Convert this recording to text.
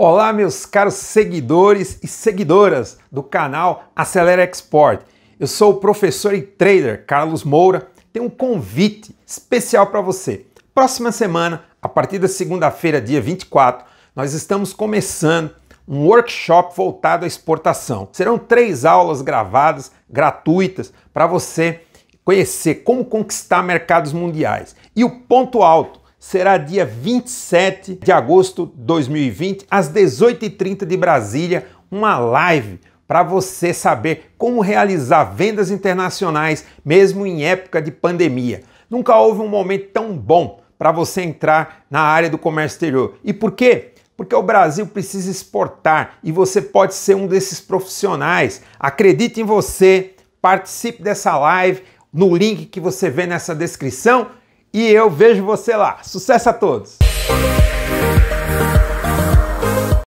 Olá, meus caros seguidores e seguidoras do canal Acelera Export. Eu sou o professor e trader Carlos Moura. Tenho um convite especial para você. Próxima semana, a partir da segunda-feira, dia 24, nós estamos começando um workshop voltado à exportação. Serão três aulas gravadas, gratuitas, para você conhecer como conquistar mercados mundiais. E o ponto alto será dia 27 de agosto de 2020, às 18h30 de Brasília, uma live para você saber como realizar vendas internacionais mesmo em época de pandemia. Nunca houve um momento tão bom para você entrar na área do comércio exterior. E por quê? Porque o Brasil precisa exportar e você pode ser um desses profissionais. Acredite em você, participe dessa live no link que você vê nessa descrição e eu vejo você lá. Sucesso a todos!